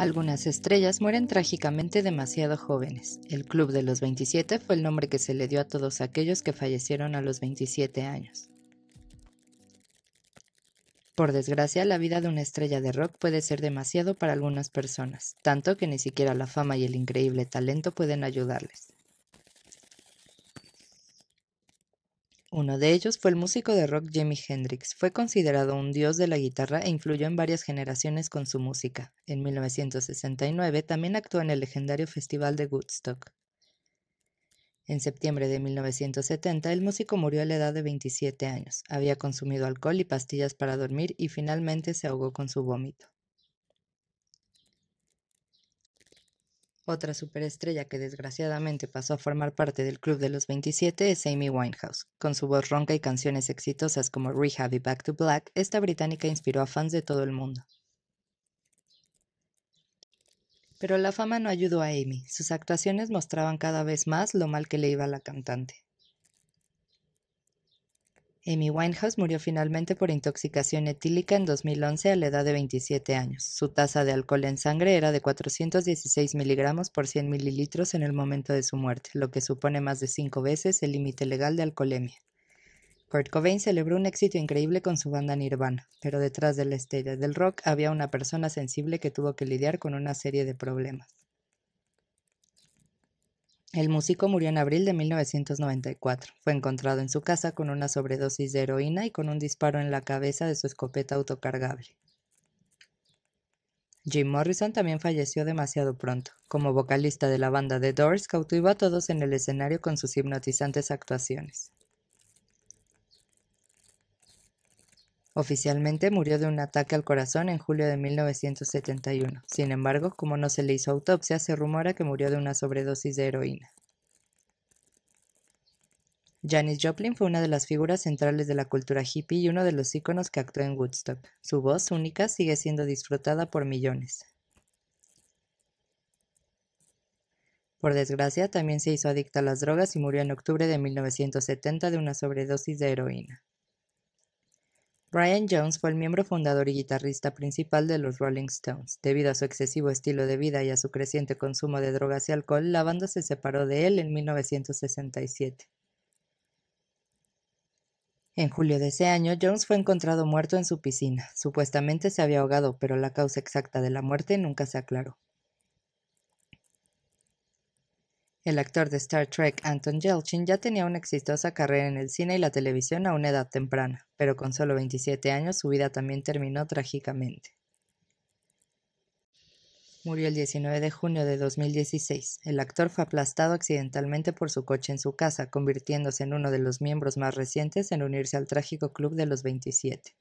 Algunas estrellas mueren trágicamente demasiado jóvenes. El Club de los 27 fue el nombre que se le dio a todos aquellos que fallecieron a los 27 años. Por desgracia, la vida de una estrella de rock puede ser demasiado para algunas personas, tanto que ni siquiera la fama y el increíble talento pueden ayudarles. Uno de ellos fue el músico de rock Jimi Hendrix. Fue considerado un dios de la guitarra e influyó en varias generaciones con su música. En 1969 también actuó en el legendario Festival de Woodstock. En septiembre de 1970, el músico murió a la edad de 27 años. Había consumido alcohol y pastillas para dormir y finalmente se ahogó con su vómito. Otra superestrella que desgraciadamente pasó a formar parte del Club de los 27 es Amy Winehouse. Con su voz ronca y canciones exitosas como Rehab y Back to Black, esta británica inspiró a fans de todo el mundo. Pero la fama no ayudó a Amy. Sus actuaciones mostraban cada vez más lo mal que le iba a la cantante. Amy Winehouse murió finalmente por intoxicación etílica en 2011 a la edad de 27 años. Su tasa de alcohol en sangre era de 416 miligramos por 100 mililitros en el momento de su muerte, lo que supone más de cinco veces el límite legal de alcoholemia. Kurt Cobain celebró un éxito increíble con su banda Nirvana, pero detrás de la estrella del rock había una persona sensible que tuvo que lidiar con una serie de problemas. El músico murió en abril de 1994. Fue encontrado en su casa con una sobredosis de heroína y con un disparo en la cabeza de su escopeta autocargable. Jim Morrison también falleció demasiado pronto. Como vocalista de la banda The Doors, cautivó a todos en el escenario con sus hipnotizantes actuaciones. Oficialmente murió de un ataque al corazón en julio de 1971. Sin embargo, como no se le hizo autopsia, se rumora que murió de una sobredosis de heroína. Janis Joplin fue una de las figuras centrales de la cultura hippie y uno de los íconos que actuó en Woodstock. Su voz única sigue siendo disfrutada por millones. Por desgracia, también se hizo adicta a las drogas y murió en octubre de 1970 de una sobredosis de heroína. Brian Jones fue el miembro fundador y guitarrista principal de los Rolling Stones. Debido a su excesivo estilo de vida y a su creciente consumo de drogas y alcohol, la banda se separó de él en 1967. En julio de ese año, Jones fue encontrado muerto en su piscina. Supuestamente se había ahogado, pero la causa exacta de la muerte nunca se aclaró. El actor de Star Trek Anton Yelchin ya tenía una exitosa carrera en el cine y la televisión a una edad temprana, pero con solo 27 años su vida también terminó trágicamente. Murió el 19 de junio de 2016. El actor fue aplastado accidentalmente por su coche en su casa, convirtiéndose en uno de los miembros más recientes en unirse al trágico club de los 27.